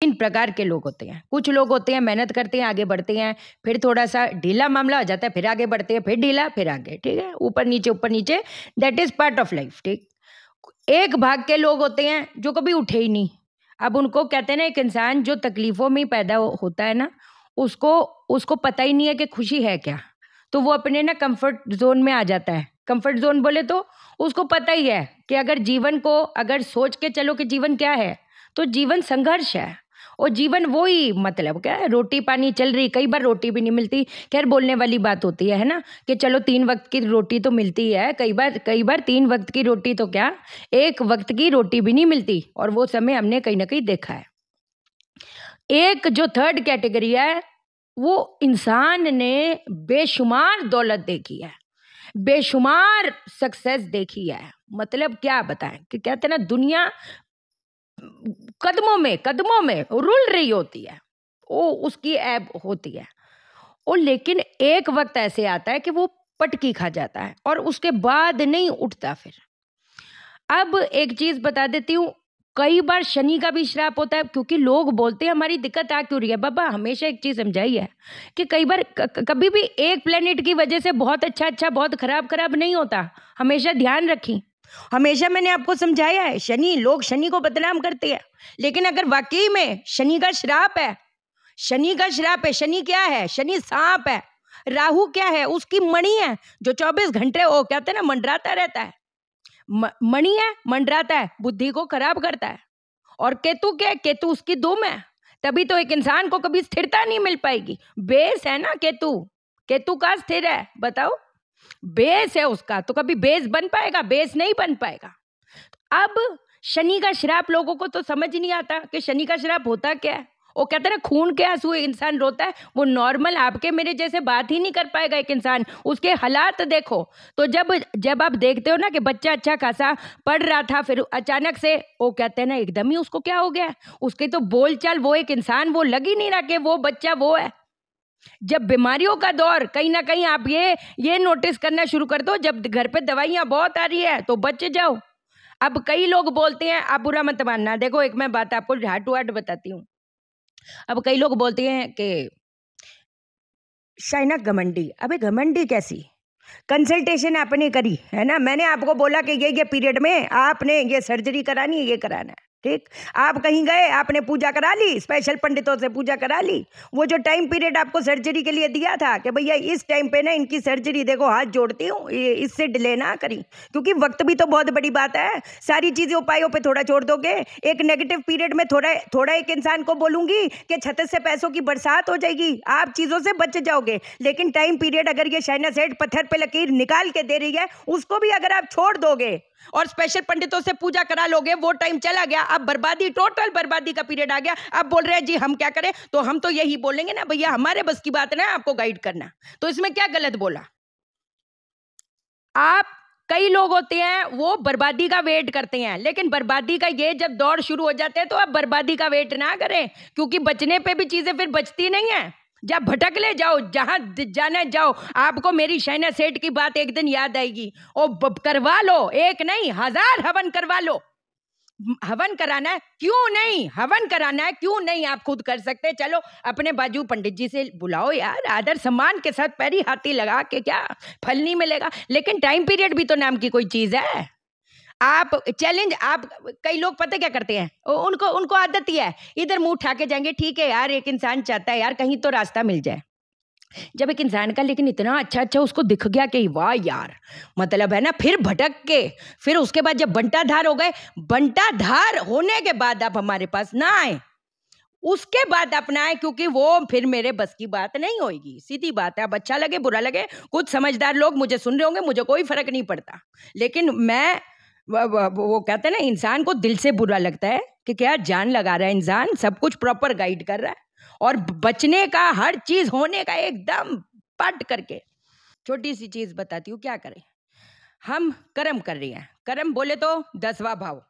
तीन प्रकार के लोग होते हैं कुछ लोग होते हैं मेहनत करते हैं आगे बढ़ते हैं फिर थोड़ा सा ढीला मामला हो जाता है फिर आगे बढ़ते हैं फिर ढीला फिर आगे ठीक है ऊपर नीचे ऊपर नीचे that is part of life ठीक एक भाग के लोग होते हैं जो कभी उठे ही नहीं अब उनको कहते हैं ना एक इंसान जो तकलीफ़ों में पैदा होता है ना उसको उसको पता ही नहीं है कि खुशी है क्या तो वो अपने ना कंफर्ट जोन में आ जाता है कंफर्ट जोन बोले तो उसको पता ही है कि अगर जीवन को अगर सोच के चलो कि जीवन क्या है तो जीवन संघर्ष है और जीवन वो ही मतलब क्या रोटी पानी चल रही कई बार रोटी भी नहीं मिलती खैर बोलने वाली बात होती है है ना कि चलो तीन वक्त की रोटी तो मिलती है कई बार कई बार तीन वक्त की रोटी तो क्या एक वक्त की रोटी भी नहीं मिलती और वो समय हमने कहीं ना कहीं देखा है एक जो थर्ड कैटेगरी है वो इंसान ने बेशुमार दौलत देखी है बेशुमार सक्सेस देखी है मतलब क्या बताएं कि कहते हैं ना दुनिया कदमों में कदमों में रुल रही होती है वो उसकी ऐब होती है और लेकिन एक वक्त ऐसे आता है कि वो पटकी खा जाता है और उसके बाद नहीं उठता फिर अब एक चीज़ बता देती हूँ कई बार शनि का भी श्राप होता है क्योंकि लोग बोलते हैं हमारी दिक्कत आ क्यों रही है बाबा हमेशा एक चीज़ समझाई है कि कई बार कभी भी एक प्लेनेट की वजह से बहुत अच्छा अच्छा बहुत खराब खराब नहीं होता हमेशा ध्यान रखें हमेशा मैंने आपको समझाया है शनि लोग शनि को बदनाम करते हैं लेकिन अगर वाकई में शनि का श्राप है शनि का श्राप है शनि क्या है शनि सांप है राहु क्या है उसकी मणि है जो 24 घंटे वो कहते ना मंडराता रहता है मणि है मंडराता है बुद्धि को खराब करता है और केतु क्या है केतु उसकी दुम है तभी तो एक इंसान को कभी स्थिरता नहीं मिल पाएगी बेस है ना केतु केतु का स्थिर है बताओ बेस है उसका तो कभी बेस बन पाएगा बेस नहीं बन पाएगा अब शनि का श्राप लोगों को तो समझ नहीं आता कि शनि का श्राप होता क्या है वो कहते हैं ना खून के आंसू इंसान रोता है वो नॉर्मल आपके मेरे जैसे बात ही नहीं कर पाएगा एक इंसान उसके हालात देखो तो जब जब आप देखते हो ना कि बच्चा अच्छा खासा पढ़ रहा था फिर अचानक से वो कहते हैं ना एकदम ही उसको क्या हो गया उसके तो बोलचाल वो एक इंसान वो लग ही नहीं रहा कि वो बच्चा वो है जब बीमारियों का दौर कहीं ना कहीं आप ये ये नोटिस करना शुरू कर दो जब घर पे दवाइयाँ बहुत आ रही है तो बच जाओ अब कई लोग बोलते हैं आप बुरा मत मानना देखो एक मैं बात आपको हार्ट टू हाट बताती हूँ अब कई लोग बोलते हैं कि शाइना घमंडी अबे घमंडी कैसी कंसल्टेशन आपने करी है ना मैंने आपको बोला कि ये ये पीरियड में आपने ये सर्जरी करानी है ये कराना है ठीक आप कहीं गए आपने पूजा करा ली स्पेशल पंडितों से पूजा करा ली वो जो टाइम पीरियड आपको सर्जरी के लिए दिया था कि भैया इस टाइम पे ना इनकी सर्जरी देखो हाथ जोड़ती हूँ इससे डिले ना करी क्योंकि वक्त भी तो बहुत बड़ी बात है सारी चीज़ें उपायों पे थोड़ा छोड़ दोगे एक नेगेटिव पीरियड में थोड़ा थोड़ा एक इंसान को बोलूँगी कि छत से पैसों की बरसात हो जाएगी आप चीज़ों से बच जाओगे लेकिन टाइम पीरियड अगर ये शाइना सेठ पत्थर पर लकीर निकाल के दे रही है उसको भी अगर आप छोड़ दोगे और स्पेशल पंडितों से पूजा करा लोगे वो टाइम चला गया अब बर्बादी टोटल बर्बादी का पीरियड आ गया अब बोल रहे हैं जी हम क्या करें तो हम तो यही बोलेंगे ना भैया हमारे बस की बात ना आपको गाइड करना तो इसमें क्या गलत बोला आप कई लोग होते हैं वो बर्बादी का वेट करते हैं लेकिन बर्बादी का ये जब दौड़ शुरू हो जाते हैं तो आप बर्बादी का वेट ना करें क्योंकि बचने पे भी चीज़ें फिर बचती नहीं है जब भटक ले जाओ जहाँ जाने जाओ आपको मेरी शैना सेठ की बात एक दिन याद आएगी ओ करवा लो एक नहीं हजार हवन करवा लो हवन कराना है क्यों नहीं हवन कराना है क्यों नहीं आप खुद कर सकते चलो अपने बाजू पंडित जी से बुलाओ यार आदर सम्मान के साथ पैरी हाथी लगा के क्या फल नहीं मिलेगा लेकिन टाइम पीरियड भी तो नाम की कोई चीज़ है आप चैलेंज आप कई लोग पता क्या करते हैं उनको उनको आदत ही है इधर मुंह उठा के जाएंगे ठीक है यार एक इंसान चाहता है यार कहीं तो रास्ता मिल जाए जब एक इंसान का लेकिन इतना अच्छा अच्छा उसको दिख गया कि वाह यार मतलब है ना फिर भटक के फिर उसके बाद जब बंटाधार हो गए बंटाधार होने के बाद आप हमारे पास ना आए उसके बाद अपनाए क्योंकि वो फिर मेरे बस की बात नहीं होगी सीधी बात है अब अच्छा लगे बुरा लगे कुछ समझदार लोग मुझे सुन रहे होंगे मुझे कोई फर्क नहीं पड़ता लेकिन मैं वो कहते हैं ना इंसान को दिल से बुरा लगता है कि क्या जान लगा रहा है इंसान सब कुछ प्रॉपर गाइड कर रहा है और बचने का हर चीज़ होने का एकदम पट करके छोटी सी चीज़ बताती हूँ क्या करें हम कर्म कर रही हैं कर्म बोले तो दसवा भाव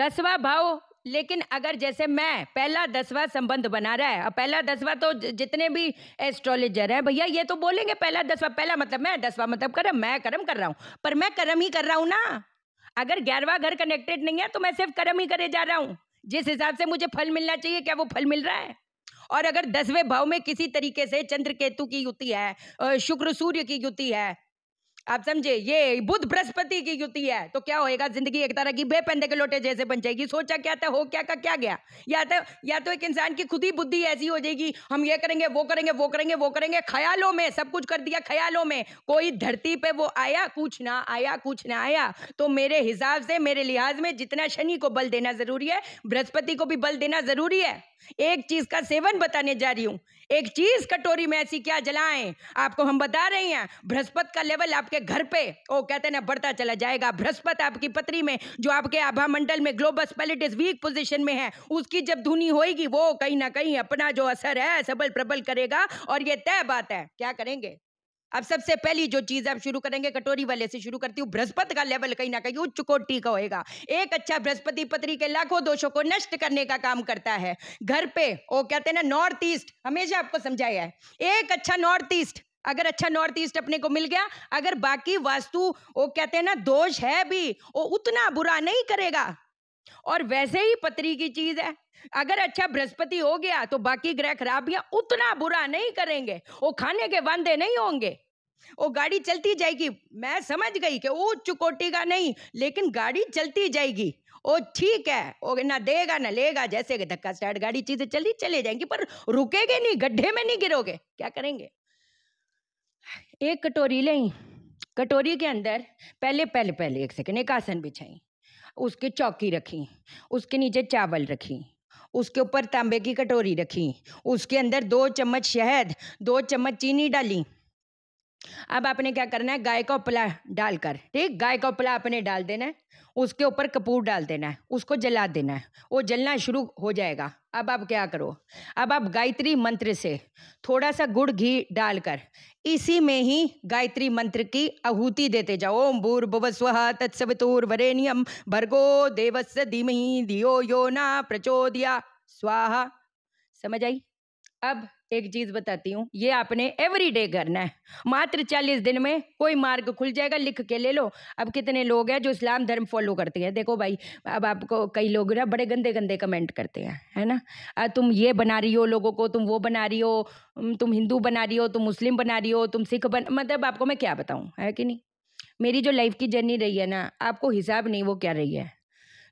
दसवा भाव लेकिन अगर जैसे मैं पहला दसवा संबंध बना रहा है और पहला दसवा तो जितने भी एस्ट्रोलॉजर हैं भैया ये तो बोलेंगे पहला दसवा पहला मतलब मैं दसवा मतलब कर्म मैं कर्म कर रहा हूँ पर मैं कर्म ही कर रहा हूँ ना अगर ग्यारहवा घर कनेक्टेड नहीं है तो मैं सिर्फ कर्म ही करे जा रहा हूँ जिस हिसाब से मुझे फल मिलना चाहिए क्या वो फल मिल रहा है और अगर दसवें भाव में किसी तरीके से चंद्र केतु की युति है शुक्र सूर्य की युति है आप समझे ये बुध बृहस्पति की युति है तो क्या होएगा जिंदगी एक तरह की बेपंदे के लोटे जैसे बन जाएगी सोचा क्या था हो क्या का क्या गया या तो या तो एक इंसान की खुद ही बुद्धि ऐसी हो जाएगी हम ये करेंगे वो करेंगे वो करेंगे वो करेंगे ख्यालों में सब कुछ कर दिया ख्यालों में कोई धरती पे वो आया कुछ ना आया कुछ ना आया तो मेरे हिसाब से मेरे लिहाज में जितना शनि को बल देना जरूरी है बृहस्पति को भी बल देना जरूरी है एक चीज का सेवन बताने जा रही हूँ एक चीज कटोरी में ऐसी क्या जलाएं आपको हम बता रहे हैं बृहस्पत का लेवल आपके घर पे ओ कहते हैं ना बढ़ता चला जाएगा बृहस्पत आपकी पत्री में जो आपके आभा मंडल में ग्लोबस पैलिटिस वीक पोजिशन में है उसकी जब धुनी होगी वो कहीं ना कहीं अपना जो असर है सबल प्रबल करेगा और ये तय बात है क्या करेंगे अब सबसे पहली जो चीज आप शुरू करेंगे कटोरी वाले से शुरू करती हूँ बृहस्पति का लेवल कहीं ना कहीं उच्च कोटि का होएगा एक अच्छा बृहस्पति पत्री के लाखों दोषों को नष्ट करने का काम करता है घर पे वो कहते हैं ना नॉर्थ ईस्ट हमेशा आपको समझाया है एक अच्छा नॉर्थ ईस्ट अगर अच्छा नॉर्थ ईस्ट अपने को मिल गया अगर बाकी वास्तु वो कहते हैं ना दोष है भी वो उतना बुरा नहीं करेगा और वैसे ही पतरी की चीज है अगर अच्छा बृहस्पति हो गया तो बाकी ग्रह खराबियां उतना बुरा नहीं करेंगे वो खाने के वादे नहीं होंगे वो गाड़ी चलती जाएगी मैं समझ गई कि वो चुकोटी का नहीं लेकिन गाड़ी चलती जाएगी ओ ठीक है ओ ना देगा ना लेगा जैसे कि धक्का स्टार्ट गाड़ी चीजें चली चले जाएंगी पर रुकेगे नहीं गड्ढे में नहीं गिरोगे क्या करेंगे एक कटोरी लें कटोरी के अंदर पहले पहले पहले एक सेकेंड एक आसन बिछाई उसके चौकी रखी उसके नीचे चावल रखी उसके ऊपर तांबे की कटोरी रखी उसके अंदर दो चम्मच शहद दो चम्मच चीनी डाली अब आपने क्या करना है गाय का उपला डालकर ठीक गाय का उपला आपने डाल देना है उसके ऊपर कपूर डाल देना है उसको जला देना है वो जलना शुरू हो जाएगा अब आप क्या करो अब आप गायत्री मंत्र से थोड़ा सा गुड़ घी डालकर इसी में ही गायत्री मंत्र की आहूति देते जाओ ओम भूर्भुव स्व वरेण्यम भर्गो देवस्व धीमही धियो यो ना प्रचोदया स्वाहा समझ आई अब एक चीज बताती हूँ ये आपने एवरी डे करना है मात्र चालीस दिन में कोई मार्ग खुल जाएगा लिख के ले लो अब कितने लोग हैं जो इस्लाम धर्म फॉलो करते हैं देखो भाई अब आपको कई लोग ना बड़े गंदे गंदे कमेंट करते हैं है ना अब तुम ये बना रही हो लोगों को तुम वो बना रही हो तुम हिंदू बना रही हो तुम मुस्लिम बना रही हो तुम सिख बन मतलब आपको मैं क्या बताऊँ है कि नहीं मेरी जो लाइफ की जर्नी रही है ना आपको हिसाब नहीं वो क्या रही है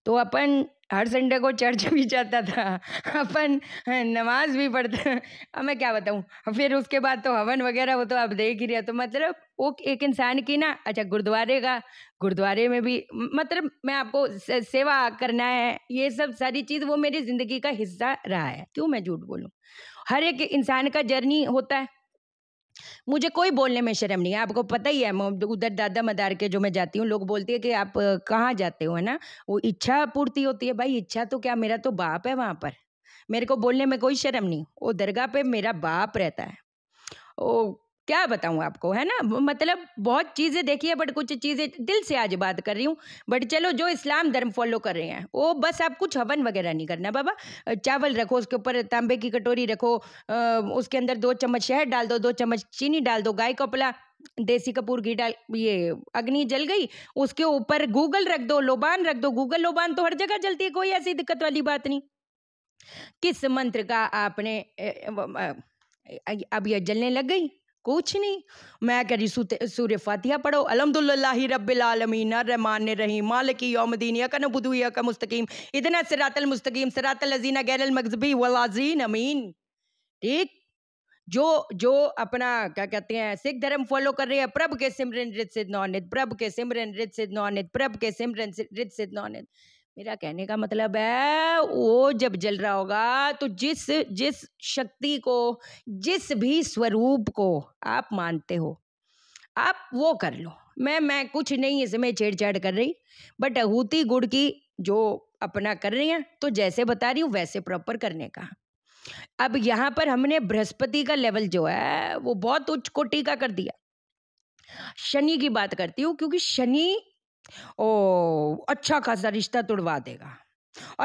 तो अपन हर संडे को चर्च भी जाता था अपन नमाज भी पढ़ता अब मैं क्या बताऊँ फिर उसके बाद तो हवन वगैरह वो तो आप देख ही रहे तो मतलब वो एक इंसान की ना अच्छा गुरुद्वारे का गुरुद्वारे में भी मतलब मैं आपको सेवा करना है ये सब सारी चीज़ वो मेरी ज़िंदगी का हिस्सा रहा है क्यों मैं झूठ बोलूँ हर एक इंसान का जर्नी होता है मुझे कोई बोलने में शर्म नहीं है आपको पता ही है उधर दादा मदार के जो मैं जाती हूँ लोग बोलती है कि आप कहाँ जाते हो है ना वो इच्छा पूर्ति होती है भाई इच्छा तो क्या मेरा तो बाप है वहाँ पर मेरे को बोलने में कोई शर्म नहीं वो दरगाह पे मेरा बाप रहता है ओ क्या बताऊं आपको है ना मतलब बहुत चीज़ें देखी है बट कुछ चीज़ें दिल से आज बात कर रही हूँ बट चलो जो इस्लाम धर्म फॉलो कर रहे हैं वो बस आप कुछ हवन वगैरह नहीं करना बाबा चावल रखो उसके ऊपर तांबे की कटोरी रखो उसके अंदर दो चम्मच शहद डाल दो दो चम्मच चीनी डाल दो गाय का पला देसी कपूर घी डाल ये अग्नि जल गई उसके ऊपर गूगल रख दो लोबान रख दो गूगल लोबान तो हर जगह जलती है कोई ऐसी दिक्कत वाली बात नहीं किस मंत्र का आपने अब यह जलने लग गई कुछ नहीं मैं कह रही सूर्य फातिहा पढ़ो अलहमदुल्ला अलहमदिल्ला रबालमीन रहमान रहीम मालकी योमदीन यकन बुदूक मुस्तकीम इतना सरातल मुस्तकीम सरातल अजीना गैरल मकजबी वजीन अमीन ठीक जो जो अपना क्या कहते हैं सिख धर्म फॉलो कर रहे हैं प्रभ के सिमरन रित सिद्ध नौनित प्रभ के सिमरन रित सिद्ध नौनित प्रभ के सिमरन रित सिद्ध नौनित मेरा कहने का मतलब है वो जब जल रहा होगा तो जिस जिस शक्ति को जिस भी स्वरूप को आप मानते हो आप वो कर लो मैं मैं कुछ नहीं इसमें छेड़छाड़ कर रही बट अहूति गुड़ की जो अपना कर रही हैं तो जैसे बता रही हूँ वैसे प्रॉपर करने का अब यहाँ पर हमने बृहस्पति का लेवल जो है वो बहुत उच्च कोटि का कर दिया शनि की बात करती हूँ क्योंकि शनि ओ अच्छा खासा रिश्ता तुड़वा देगा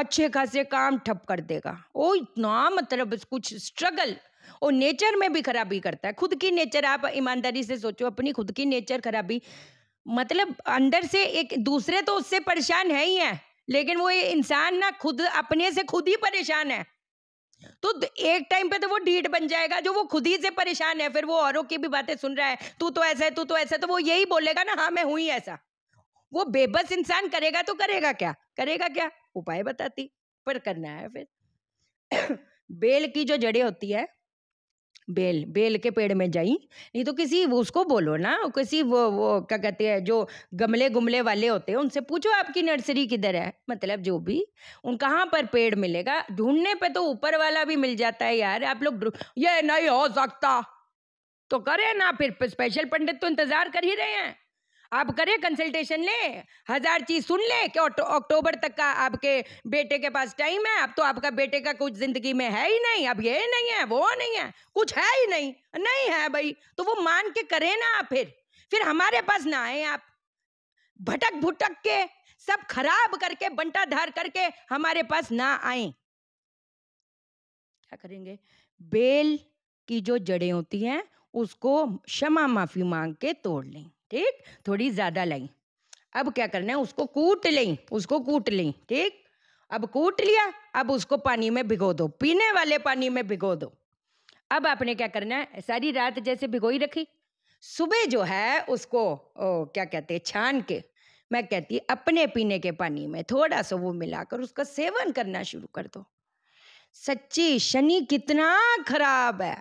अच्छे खासे काम ठप कर देगा ओ इतना मतलब कुछ स्ट्रगल और नेचर में भी खराबी करता है खुद की नेचर आप ईमानदारी से सोचो अपनी खुद की नेचर खराबी मतलब अंदर से एक दूसरे तो उससे परेशान है ही है लेकिन वो इंसान ना खुद अपने से खुद ही परेशान है तो एक टाइम पे तो वो ढीठ बन जाएगा जो वो खुद ही से परेशान है फिर वो औरों की भी बातें सुन रहा है तू तो ऐसा है तू तो ऐसा है तो वो यही बोलेगा ना हाँ मैं ही ऐसा वो बेबस इंसान करेगा तो करेगा क्या करेगा क्या उपाय बताती पर करना है फिर बेल की जो जड़े होती है बेल बेल के पेड़ में जाई नहीं तो किसी उसको बोलो ना किसी वो वो क्या कहते हैं जो गमले गुमले वाले होते हैं उनसे पूछो आपकी नर्सरी किधर है मतलब जो भी उन कहाँ पर पेड़ मिलेगा ढूंढने पे तो ऊपर वाला भी मिल जाता है यार आप लोग ये नहीं हो सकता तो करें ना फिर स्पेशल पंडित तो इंतज़ार कर ही रहे हैं आप करें कंसल्टेशन ले हज़ार चीज़ सुन लें कि अक्टूबर तक का आपके बेटे के पास टाइम है अब तो आपका बेटे का कुछ ज़िंदगी में है ही नहीं अब ये नहीं है वो नहीं है कुछ है ही नहीं नहीं है भाई तो वो मान के करें ना आप फिर फिर हमारे पास ना आए आप भटक भुटक के सब खराब करके बंटा धार करके हमारे पास ना आए क्या करेंगे बेल की जो जड़ें होती हैं उसको क्षमा माफी मांग के तोड़ लें ठीक थोड़ी ज़्यादा लाई अब क्या करना है उसको कूट लें उसको कूट लें ठीक अब कूट लिया अब उसको पानी में भिगो दो पीने वाले पानी में भिगो दो अब आपने क्या करना है सारी रात जैसे भिगोई रखी सुबह जो है उसको ओ, क्या कहते हैं छान के मैं कहती अपने पीने के पानी में थोड़ा सा वो मिलाकर उसका सेवन करना शुरू कर दो सच्ची शनि कितना खराब है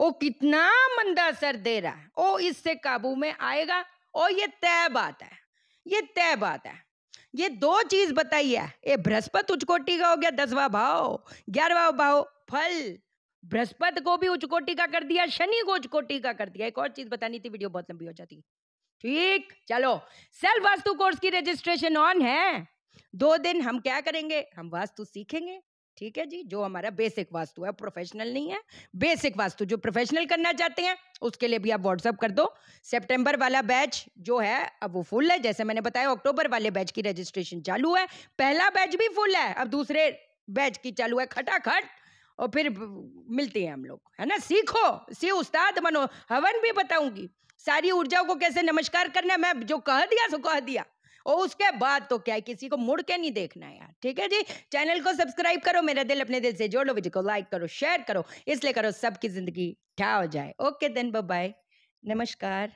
वो कितना मंदा असर दे रहा है वो इससे काबू में आएगा और ये तय बात है ये तय बात है ये दो चीज बताई है ये बृहस्पति उचकोटी का हो गया दसवा भाव ग्यारहवा भाव फल बृहस्पत को भी उचकोटी का कर दिया शनि को उचकोटी का कर दिया एक और चीज बतानी थी वीडियो बहुत लंबी हो जाती ठीक चलो सेल्फ वास्तु कोर्स की रजिस्ट्रेशन ऑन है दो दिन हम क्या करेंगे हम वास्तु सीखेंगे ठीक है जी जो हमारा बेसिक वास्तु है प्रोफेशनल नहीं है बेसिक वास्तु जो प्रोफेशनल करना चाहते हैं उसके लिए भी आप व्हाट्सअप कर दो सितंबर वाला बैच जो है अब वो फुल है जैसे मैंने बताया अक्टूबर वाले बैच की रजिस्ट्रेशन चालू है पहला बैच भी फुल है अब दूसरे बैच की चालू है खटाखट और फिर मिलते हैं हम लोग है ना सीखो सी उस्ताद मनो हवन भी बताऊंगी सारी ऊर्जाओं को कैसे नमस्कार करना मैं जो कह दिया सो कह दिया और उसके बाद तो क्या है किसी को मुड़ के नहीं देखना है यार ठीक है जी चैनल को सब्सक्राइब करो मेरा दिल अपने दिल से जोड़ लो वीडियो को लाइक करो शेयर करो इसलिए करो सबकी ज़िंदगी ठा हो जाए ओके देन बाय नमस्कार